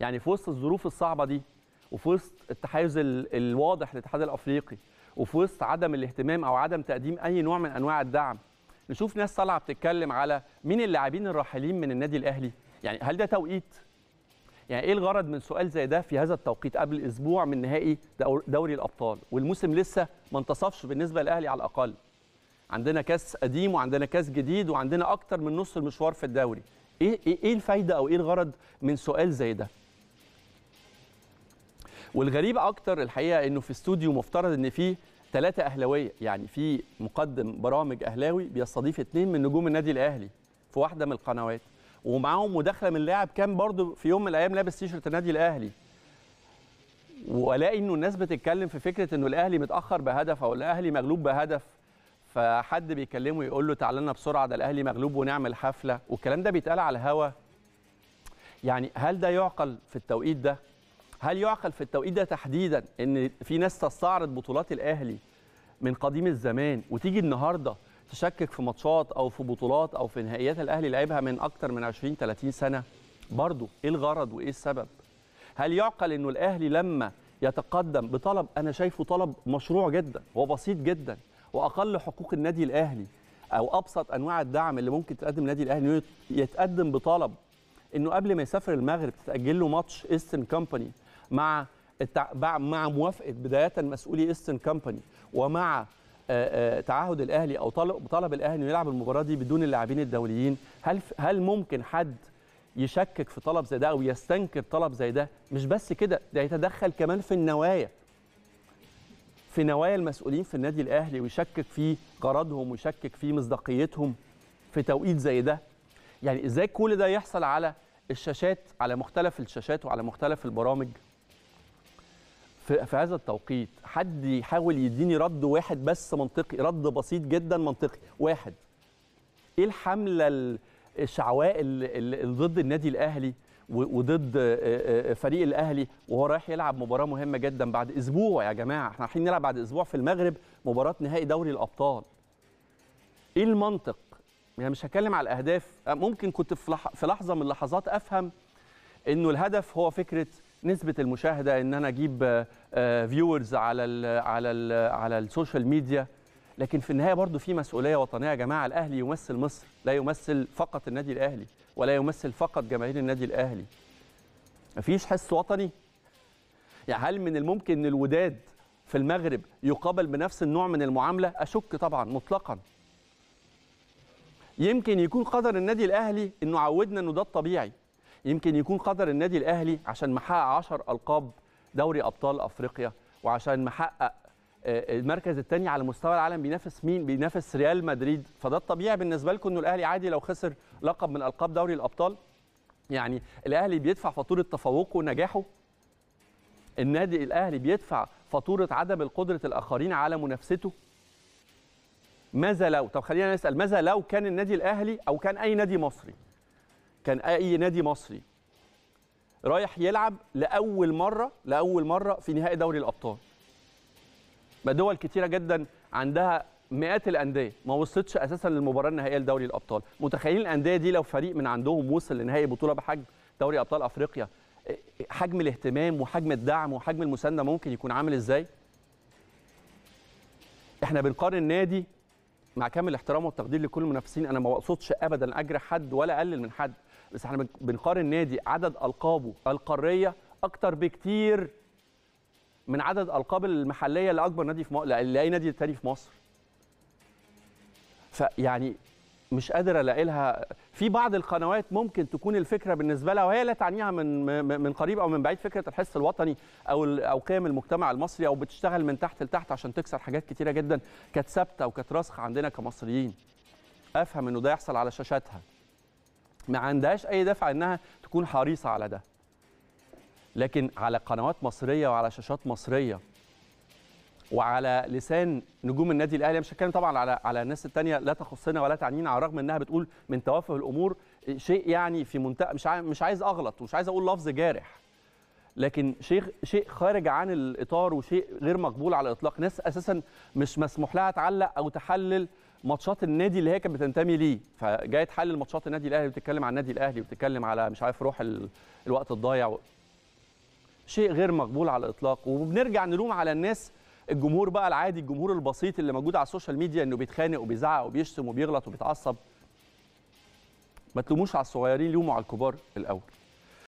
يعني في وسط الظروف الصعبه دي وفي وسط التحيز الواضح للاتحاد الافريقي وفي وسط عدم الاهتمام او عدم تقديم اي نوع من انواع الدعم نشوف ناس طالعه بتتكلم على مين اللاعبين الراحلين من النادي الاهلي يعني هل ده توقيت يعني ايه الغرض من سؤال زي ده في هذا التوقيت قبل اسبوع من نهائي دوري الابطال والموسم لسه ما انتصفش بالنسبه للاهلي على الاقل عندنا كاس قديم وعندنا كاس جديد وعندنا اكتر من نص المشوار في الدوري ايه ايه, إيه الفايده او ايه الغرض من سؤال زي ده والغريب اكتر الحقيقه انه في استوديو مفترض ان فيه ثلاثه اهلاويه يعني في مقدم برامج اهلاوي بيستضيف اثنين من نجوم النادي الاهلي في واحده من القنوات ومعاهم مداخله من لاعب كان برضه في يوم من الايام لابس تيشرت النادي الاهلي والاقي انه الناس بتتكلم في فكره انه الاهلي متاخر بهدف او الاهلي مغلوب بهدف فحد بيكلمه يقول له تعال لنا بسرعه ده الاهلي مغلوب ونعمل حفله والكلام ده بيتقال على الهوا يعني هل ده يعقل في التوقيت ده هل يعقل في التوقيت ده تحديدا ان في ناس تستعرض بطولات الاهلي من قديم الزمان وتيجي النهارده تشكك في ماتشات او في بطولات او في نهائيات الاهلي لعبها من اكتر من 20 30 سنه برضه ايه الغرض وايه السبب هل يعقل انه الاهلي لما يتقدم بطلب انا شايفه طلب مشروع جدا وبسيط جدا واقل حقوق النادي الاهلي او ابسط انواع الدعم اللي ممكن تقدم النادي الاهلي يتقدم بطلب انه قبل ما يسافر المغرب تتاجل له ماتش ايسترن كومباني مع التع... مع موافقه بدايه مسؤولي ايستن كامباني ومع تعهد الاهلي او طلب طلب الاهلي انه يلعب المباراه دي بدون اللاعبين الدوليين هل هل ممكن حد يشكك في طلب زي ده او يستنكر طلب زي ده مش بس كده ده يتدخل كمان في النوايا في نوايا المسؤولين في النادي الاهلي ويشكك في غرضهم ويشكك في مصداقيتهم في توقيت زي ده يعني ازاي كل ده يحصل على الشاشات على مختلف الشاشات وعلى مختلف البرامج في, في هذا التوقيت حد يحاول يديني رد واحد بس منطقي رد بسيط جدا منطقي واحد ايه الحمله الشعواء اللي ضد النادي الاهلي وضد فريق الاهلي وهو رايح يلعب مباراه مهمه جدا بعد اسبوع يا جماعه احنا رايحين نلعب بعد اسبوع في المغرب مباراه نهائي دوري الابطال ايه المنطق يعني مش هتكلم على الاهداف ممكن كنت في لحظه من اللحظات افهم انه الهدف هو فكره نسبه المشاهده ان انا اجيب فيورز آه، آه، على الـ على الـ على السوشيال ميديا لكن في النهايه برضو في مسؤوليه وطنيه يا جماعه الاهلي يمثل مصر لا يمثل فقط النادي الاهلي ولا يمثل فقط جماهير النادي الاهلي مفيش حس وطني يعني هل من الممكن ان الوداد في المغرب يقابل بنفس النوع من المعامله اشك طبعا مطلقا يمكن يكون قدر النادي الاهلي انه عودنا انه ده الطبيعي يمكن يكون قدر النادي الاهلي عشان محقق 10 القاب دوري ابطال افريقيا وعشان محقق آه، المركز الثاني على مستوى العالم بينافس مين؟ بينافس ريال مدريد، فده الطبيعي بالنسبه لكم انه الاهلي عادي لو خسر لقب من القاب دوري الابطال؟ يعني الاهلي بيدفع فاتوره تفوقه ونجاحه؟ النادي الاهلي بيدفع فاتوره عدم القدره الاخرين على منافسته؟ ماذا لو؟ طب خلينا نسال ماذا لو كان النادي الاهلي او كان اي نادي مصري كان اي نادي مصري رايح يلعب لاول مره لاول مره في نهائي دوري الابطال ما دول كتيره جدا عندها مئات الانديه ما وصلتش اساسا للمباراه النهائيه لدوري الابطال متخيلين الانديه دي لو فريق من عندهم وصل لنهائي بطوله بحجم دوري ابطال افريقيا حجم الاهتمام وحجم الدعم وحجم المسانده ممكن يكون عامل ازاي احنا بنقارن نادي مع كامل احترام والتقدير لكل المنافسين انا ما اقصدش ابدا اجرح حد ولا اقلل من حد بس احنا بنقارن نادي عدد القابه القاريه اكتر بكتير من عدد القاب المحليه لاكبر نادي في مصر لاي نادي تاني في مصر فيعني مش قادر الاقي لها في بعض القنوات ممكن تكون الفكره بالنسبه لها وهي لا تعنيها من من قريب او من بعيد فكره الحس الوطني او او قيم المجتمع المصري او بتشتغل من تحت لتحت عشان تكسر حاجات كتيره جدا كانت ثابته وكانت راسخه عندنا كمصريين افهم انه ده يحصل على شاشاتها ما عندهاش اي دافع انها تكون حريصه على ده لكن على قنوات مصريه وعلى شاشات مصريه وعلى لسان نجوم النادي الاهلي مش هتكلم طبعا على على الناس الثانيه لا تخصنا ولا تعنينا على الرغم انها بتقول من توافه الامور شيء يعني في منتهى مش مش عايز اغلط ومش عايز اقول لفظ جارح لكن شيء شيء خارج عن الاطار وشيء غير مقبول على الاطلاق ناس اساسا مش مسموح لها تعلق او تحلل ماتشات النادي اللي هي كانت بتنتمي ليه فجايه تحلل ماتشات النادي الاهلي وتتكلم عن النادي الاهلي وتتكلم على مش عارف روح الوقت الضايع شيء غير مقبول على الاطلاق وبنرجع نلوم على الناس الجمهور بقى العادي الجمهور البسيط اللي موجود على السوشيال ميديا انه بيتخانق وبيزعق وبيشتم وبيغلط وبيتعصب ما تلوموش على الصغيرين لوموا على الكبار الاول